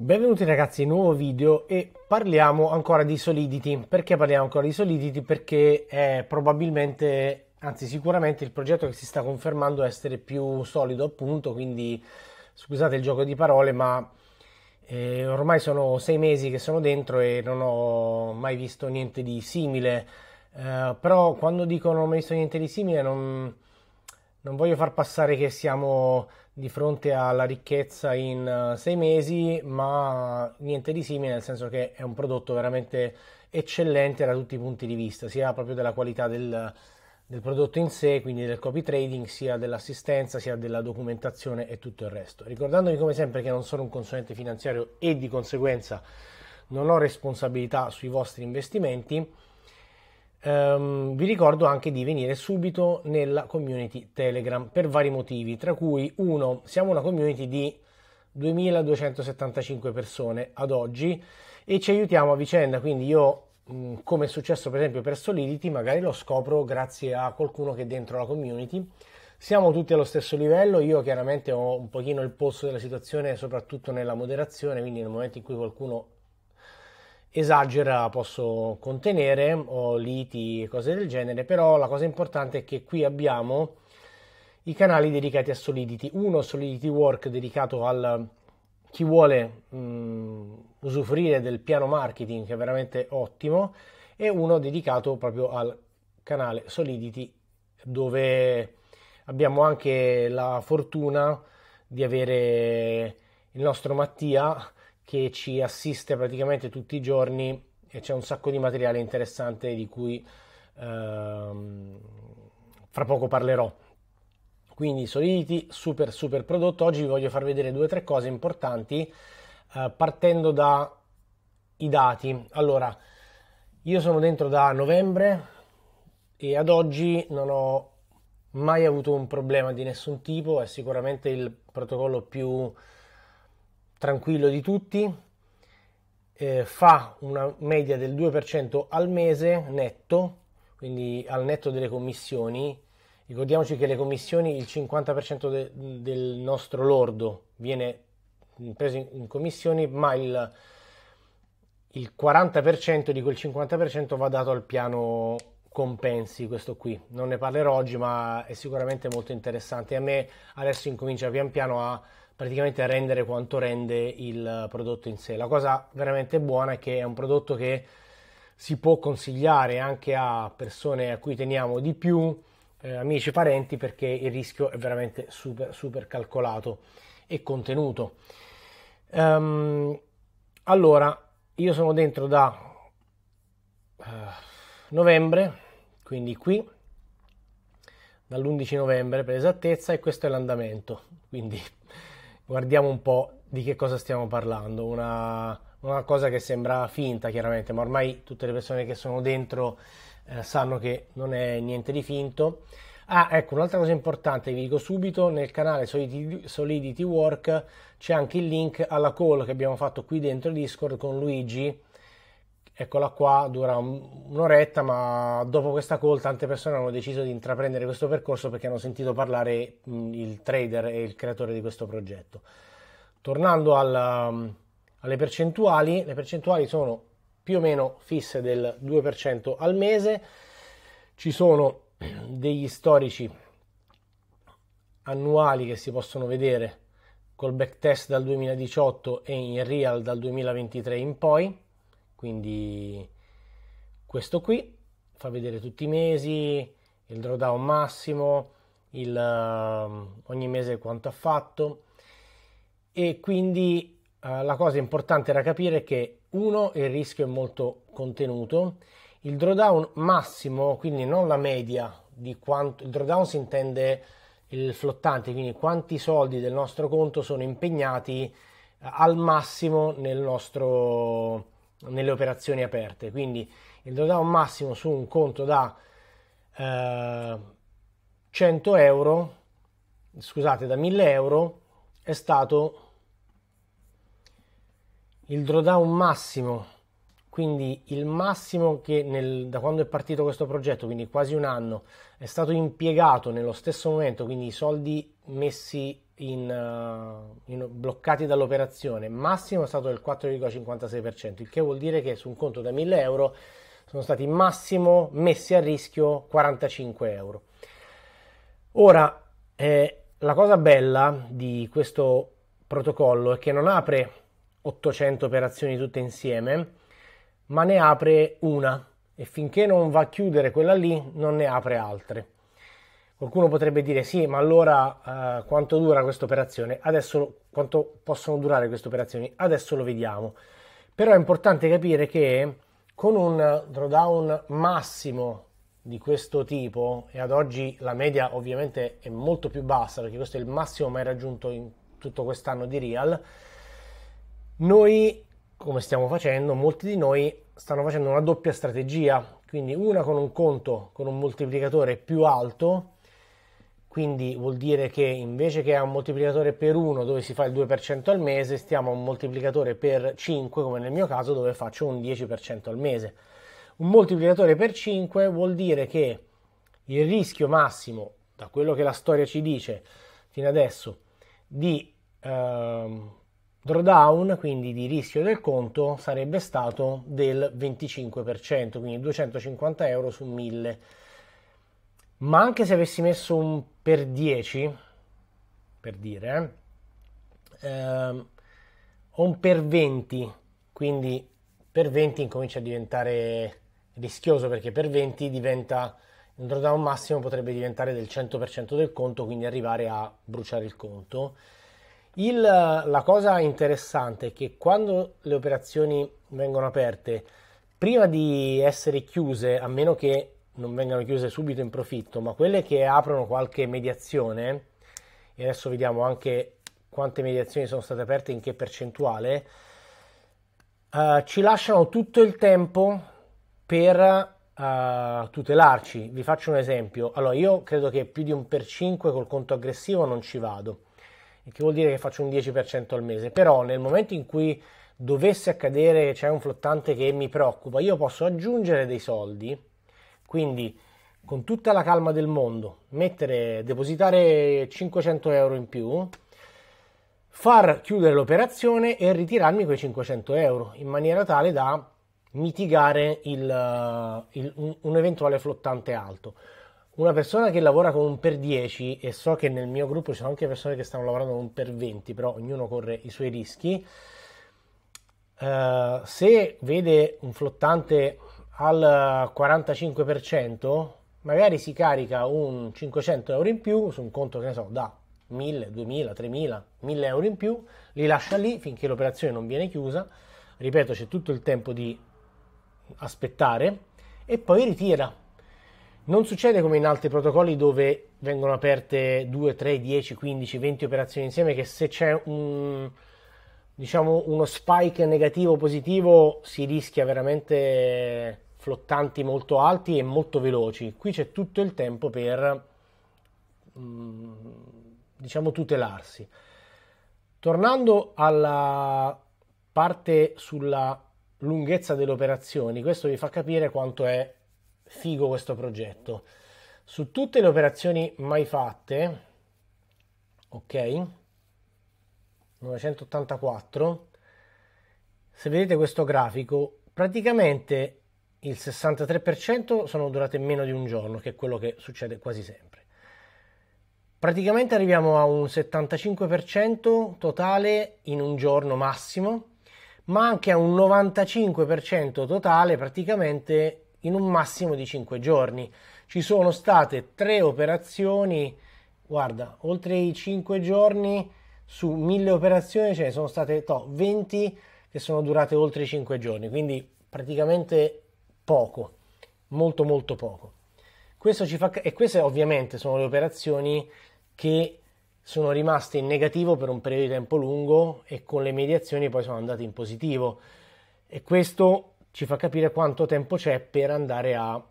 Benvenuti ragazzi, nuovo video e parliamo ancora di Solidity. Perché parliamo ancora di Solidity? Perché è probabilmente, anzi sicuramente, il progetto che si sta confermando essere più solido appunto, quindi scusate il gioco di parole, ma eh, ormai sono sei mesi che sono dentro e non ho mai visto niente di simile. Eh, però quando dicono non ho mai visto niente di simile non non voglio far passare che siamo di fronte alla ricchezza in eh, sei mesi, ma niente di simile, nel senso che è un prodotto veramente eccellente da tutti i punti di vista, sia proprio della qualità del, del prodotto in sé, quindi del copy trading, sia dell'assistenza, sia della documentazione e tutto il resto. Ricordandovi come sempre che non sono un consulente finanziario e di conseguenza non ho responsabilità sui vostri investimenti, Um, vi ricordo anche di venire subito nella community Telegram per vari motivi, tra cui uno, siamo una community di 2275 persone ad oggi e ci aiutiamo a vicenda, quindi io mh, mm, come è successo per esempio per Solidity, magari lo scopro grazie a qualcuno che è dentro la community. Siamo tutti allo stesso livello, io chiaramente ho un pochino il polso della situazione soprattutto nella moderazione, quindi nel momento in cui qualcuno esagera posso contenere o liti e cose del genere, però la cosa importante è che qui abbiamo i canali dedicati a Solidity. Uno Solidity Work dedicato a chi vuole mh, mm, usufruire del piano marketing che è veramente ottimo e uno dedicato proprio al canale Solidity dove abbiamo anche la fortuna di avere il nostro Mattia che ci assiste praticamente tutti i giorni e c'è un sacco di materiale interessante di cui ehm, fra poco parlerò. Quindi Solidity, super super prodotto. Oggi vi voglio far vedere due o tre cose importanti eh, partendo dai dati. Allora, io sono dentro da novembre e ad oggi non ho mai avuto un problema di nessun tipo, è sicuramente il protocollo più tranquillo di tutti, eh, fa una media del 2% al mese netto, quindi al netto delle commissioni. Ricordiamoci che le commissioni, il 50% de, del nostro lordo viene preso in, in commissioni, ma il, il 40% di quel 50% va dato al piano compensi, questo qui. Non ne parlerò oggi, ma è sicuramente molto interessante. A me adesso incomincia pian piano a praticamente rendere quanto rende il prodotto in sé. La cosa veramente buona è che è un prodotto che si può consigliare anche a persone a cui teniamo di più, eh, amici e parenti, perché il rischio è veramente super, super calcolato e contenuto. Um, allora, io sono dentro da uh, novembre, quindi qui dall'11 novembre per esattezza e questo è l'andamento, quindi guardiamo un po' di che cosa stiamo parlando. Una, una cosa che sembra finta, chiaramente, ma ormai tutte le persone che sono dentro eh, sanno che non è niente di finto. Ah, ecco, un'altra cosa importante, vi dico subito, nel canale Solidity, Solidity Work c'è anche il link alla call che abbiamo fatto qui dentro Discord con Luigi Eccola qua, dura un'oretta, ma dopo questa call tante persone hanno deciso di intraprendere questo percorso perché hanno sentito parlare mm, il trader e il creatore di questo progetto. Tornando al, mm, alle percentuali, le percentuali sono più o meno fisse del 2% al mese, ci sono degli storici annuali che si possono vedere col backtest dal 2018 e in real dal 2023 in poi quindi questo qui fa vedere tutti i mesi, il drawdown massimo, il, uh, ogni mese quanto ha fatto e quindi uh, la cosa importante da capire è che uno il rischio è molto contenuto, il drawdown massimo, quindi non la media di quanto il drawdown si intende il flottante, quindi quanti soldi del nostro conto sono impegnati uh, al massimo nel nostro nelle operazioni aperte. Quindi il drawdown massimo su un conto da eh, 100 euro, scusate, da 1000 euro è stato il drawdown massimo, quindi il massimo che nel, da quando è partito questo progetto, quindi quasi un anno, è stato impiegato nello stesso momento, quindi i soldi messi in, uh, in, bloccati dall'operazione, massimo è stato del 4,56%, il che vuol dire che su un conto da 1000 euro sono stati massimo messi a rischio 45 euro. Ora, eh, la cosa bella di questo protocollo è che non apre 800 operazioni tutte insieme, ma ne apre una e finché non va a chiudere quella lì non ne apre altre. Qualcuno potrebbe dire sì, ma allora eh, quanto dura questa operazione? Adesso quanto possono durare queste operazioni? Adesso lo vediamo. Però è importante capire che con un drawdown massimo di questo tipo e ad oggi la media ovviamente è molto più bassa perché questo è il massimo mai raggiunto in tutto quest'anno di Real, noi come stiamo facendo, molti di noi stanno facendo una doppia strategia, quindi una con un conto con un moltiplicatore più alto quindi vuol dire che invece che a un moltiplicatore per 1 dove si fa il 2% al mese, stiamo a un moltiplicatore per 5 come nel mio caso dove faccio un 10% al mese. Un moltiplicatore per 5 vuol dire che il rischio massimo, da quello che la storia ci dice fino adesso, di eh, drawdown, quindi di rischio del conto, sarebbe stato del 25%, quindi 250 euro su 1000 ma anche se avessi messo un per 10, per dire, eh, o un per 20, quindi per 20 incomincia a diventare rischioso perché per 20 diventa un drawdown massimo potrebbe diventare del 100% del conto, quindi arrivare a bruciare il conto. Il, la cosa interessante è che quando le operazioni vengono aperte, prima di essere chiuse, a meno che non vengano chiuse subito in profitto, ma quelle che aprono qualche mediazione, e adesso vediamo anche quante mediazioni sono state aperte, in che percentuale, eh, ci lasciano tutto il tempo per eh, tutelarci. Vi faccio un esempio. Allora, io credo che più di un per 5 col conto aggressivo non ci vado, che vuol dire che faccio un 10% al mese, però nel momento in cui dovesse accadere che c'è un flottante che mi preoccupa, io posso aggiungere dei soldi quindi con tutta la calma del mondo, mettere, depositare 500 euro in più, far chiudere l'operazione e ritirarmi quei 500 euro in maniera tale da mitigare il, il, un, eventuale flottante alto. Una persona che lavora con un per 10 e so che nel mio gruppo ci sono anche persone che stanno lavorando con un per 20, però ognuno corre i suoi rischi. Uh, se vede un flottante al 45%, magari si carica un 500 euro in più su un conto che ne so da 1000, 2000, 3000, 1000 euro in più, li lascia lì finché l'operazione non viene chiusa. Ripeto, c'è tutto il tempo di aspettare e poi ritira. Non succede come in altri protocolli dove vengono aperte 2, 3, 10, 15, 20 operazioni insieme che se c'è un, diciamo, uno spike negativo positivo si rischia veramente flottanti molto alti e molto veloci. Qui c'è tutto il tempo per mm, diciamo tutelarsi. Tornando alla parte sulla lunghezza delle operazioni, questo vi fa capire quanto è figo questo progetto. Su tutte le operazioni mai fatte, ok, 984, se vedete questo grafico, praticamente il 63% sono durate meno di un giorno, che è quello che succede quasi sempre. Praticamente arriviamo a un 75% totale in un giorno massimo, ma anche a un 95% totale praticamente in un massimo di 5 giorni. Ci sono state tre operazioni, guarda, oltre i 5 giorni su 1000 operazioni ce ne sono state to, 20 che sono durate oltre i 5 giorni, quindi praticamente poco, molto molto poco. Questo ci fa, e queste ovviamente sono le operazioni che sono rimaste in negativo per un periodo di tempo lungo e con le mediazioni poi sono andate in positivo. E questo ci fa capire quanto tempo c'è per andare a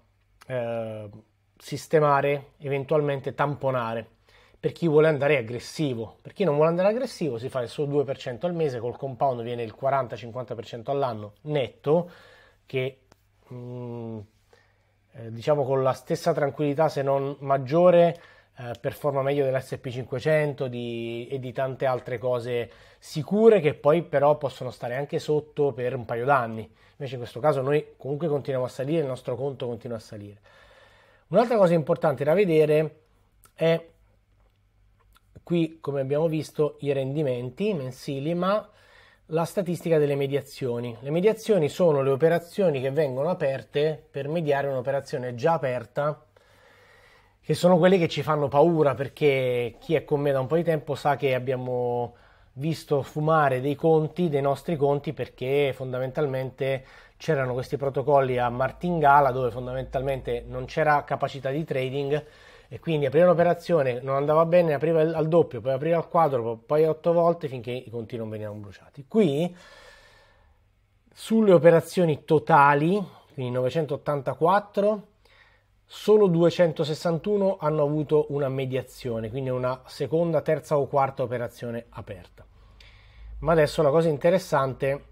eh, sistemare, eventualmente tamponare. Per chi vuole andare aggressivo, per chi non vuole andare aggressivo si fa il suo 2% al mese, col compound viene il 40-50% all'anno netto, che Mm, eh, diciamo con la stessa tranquillità se non maggiore eh, performa meglio dell'SP500 di, e di tante altre cose sicure che poi però possono stare anche sotto per un paio d'anni invece in questo caso noi comunque continuiamo a salire il nostro conto continua a salire un'altra cosa importante da vedere è qui come abbiamo visto i rendimenti mensili ma la statistica delle mediazioni. Le mediazioni sono le operazioni che vengono aperte per mediare un'operazione già aperta, che sono quelle che ci fanno paura perché chi è con me da un po' di tempo sa che abbiamo visto fumare dei conti, dei nostri conti, perché fondamentalmente c'erano questi protocolli a martingala dove fondamentalmente non c'era capacità di trading e quindi apriva l'operazione, non andava bene, apriva al doppio, poi apriva al quadro, poi otto volte finché i conti non venivano bruciati. Qui sulle operazioni totali, quindi 984, solo 261 hanno avuto una mediazione, quindi una seconda, terza o quarta operazione aperta. Ma adesso la cosa interessante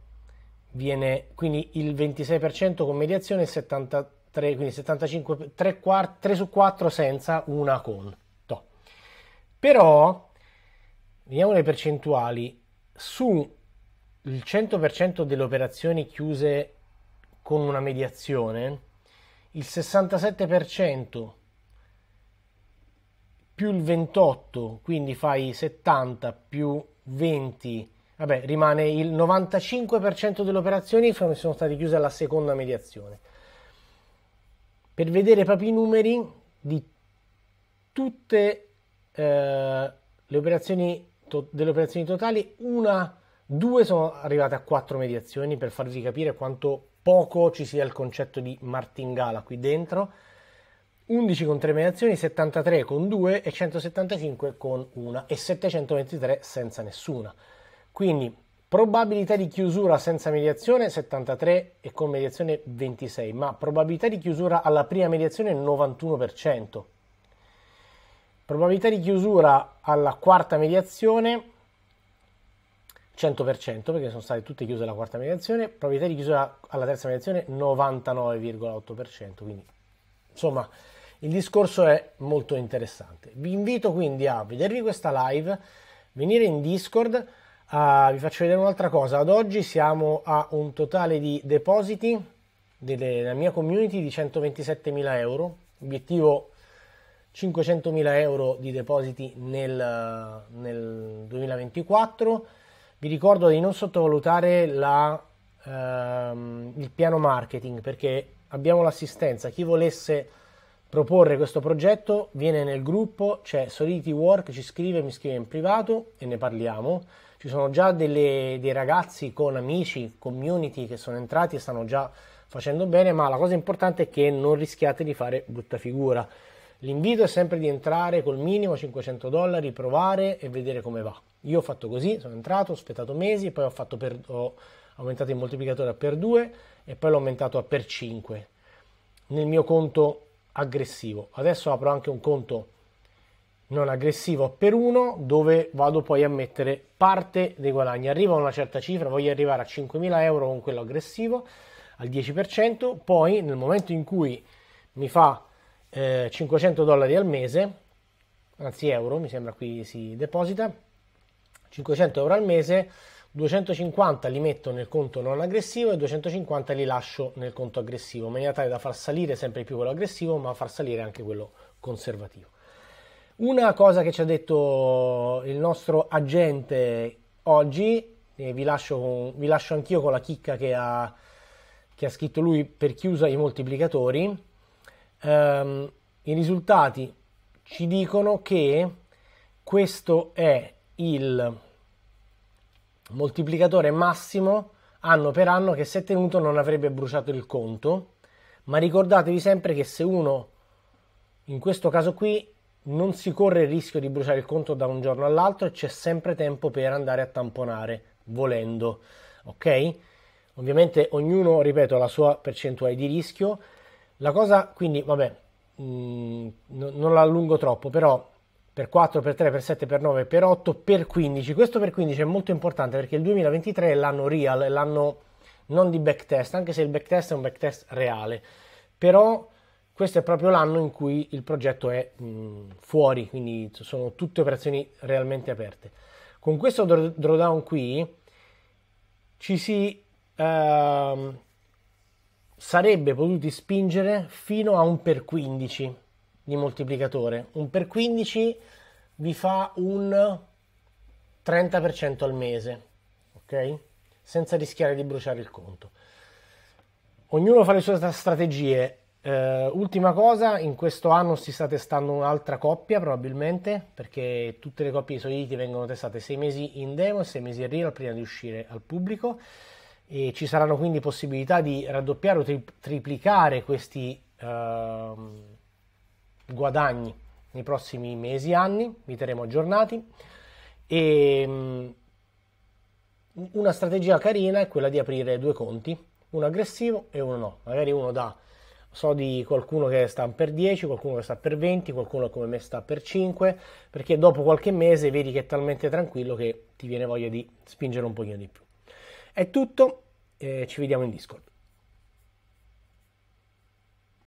viene quindi il 26% con mediazione e il 73% 3, quindi 75, 3, 4, 3 su 4 senza una con. To. Però, vediamo le percentuali, su il 100% delle operazioni chiuse con una mediazione, il 67% più il 28, quindi fai 70 più 20, vabbè, rimane il 95% delle operazioni sono state chiuse alla seconda mediazione per vedere proprio i numeri di tutte eh, le operazioni to- delle operazioni totali, una, due sono arrivate a quattro mediazioni per farvi capire quanto poco ci sia il concetto di martingala qui dentro. 11 con 3 mediazioni, 73 con 2 e 175 con 1 e 723 senza nessuna. Quindi Probabilità di chiusura senza mediazione 73 e con mediazione 26, ma probabilità di chiusura alla prima mediazione 91%. Probabilità di chiusura alla quarta mediazione 100% perché sono state tutte chiuse alla quarta mediazione, probabilità di chiusura alla terza mediazione 99,8%, quindi insomma il discorso è molto interessante. Vi invito quindi a vedervi questa live, venire in Discord Uh, vi faccio vedere un'altra cosa. Ad oggi siamo a un totale di depositi delle, della mia community di 127.000 euro. Obiettivo 500.000 euro di depositi nel, nel, 2024. Vi ricordo di non sottovalutare la, ehm, il piano marketing perché abbiamo l'assistenza. Chi volesse proporre questo progetto viene nel gruppo, c'è Solidity Work, ci scrive, mi scrive in privato e ne parliamo ci sono già delle, dei ragazzi con amici, community che sono entrati e stanno già facendo bene, ma la cosa importante è che non rischiate di fare brutta figura. L'invito è sempre di entrare col minimo 500 dollari, provare e vedere come va. Io ho fatto così, sono entrato, ho aspettato mesi, poi ho, per, ho aumentato il moltiplicatore a per 2 e poi l'ho aumentato a per 5 nel mio conto aggressivo. Adesso apro anche un conto non aggressivo per uno dove vado poi a mettere parte dei guadagni. Arrivo a una certa cifra, voglio arrivare a 5.000 euro con quello aggressivo al 10%, poi nel momento in cui mi fa eh, 500 dollari al mese, anzi euro, mi sembra qui si deposita, 500 euro al mese, 250 li metto nel conto non aggressivo e 250 li lascio nel conto aggressivo, in maniera tale da far salire sempre più quello aggressivo, ma far salire anche quello conservativo. Una cosa che ci ha detto il nostro agente oggi, e vi lascio, vi lascio anch'io con la chicca che ha, che ha scritto lui per chiusa i moltiplicatori, ehm, i risultati ci dicono che questo è il moltiplicatore massimo anno per anno che se tenuto non avrebbe bruciato il conto, ma ricordatevi sempre che se uno, in questo caso qui, non si corre il rischio di bruciare il conto da un giorno all'altro e c'è sempre tempo per andare a tamponare, volendo, ok? Ovviamente ognuno, ripeto, ha la sua percentuale di rischio. La cosa, quindi, vabbè, mh, mm, non la allungo troppo, però per 4, per 3, per 7, per 9, per 8, per 15. Questo per 15 è molto importante perché il 2023 è l'anno real, è l'anno non di backtest, anche se il backtest è un backtest reale. Però questo è proprio l'anno in cui il progetto è mh, mm, fuori, quindi sono tutte operazioni realmente aperte. Con questo drawdown qui ci si eh, sarebbe potuti spingere fino a un per 15 di moltiplicatore. Un per 15 vi fa un 30% al mese, ok? Senza rischiare di bruciare il conto. Ognuno fa le sue strategie. Eh, ultima cosa, in questo anno si sta testando un'altra coppia probabilmente, perché tutte le coppie di Solidity vengono testate 6 mesi in demo e 6 mesi in real prima di uscire al pubblico e ci saranno quindi possibilità di raddoppiare o tri- triplicare questi eh, guadagni nei prossimi mesi e anni, vi terremo aggiornati e ehm, mh, una strategia carina è quella di aprire due conti, uno aggressivo e uno no, magari uno da So di qualcuno che sta per 10, qualcuno che sta per 20, qualcuno come me sta per 5, perché dopo qualche mese vedi che è talmente tranquillo che ti viene voglia di spingere un pochino di più. È tutto, eh, ci vediamo in Discord.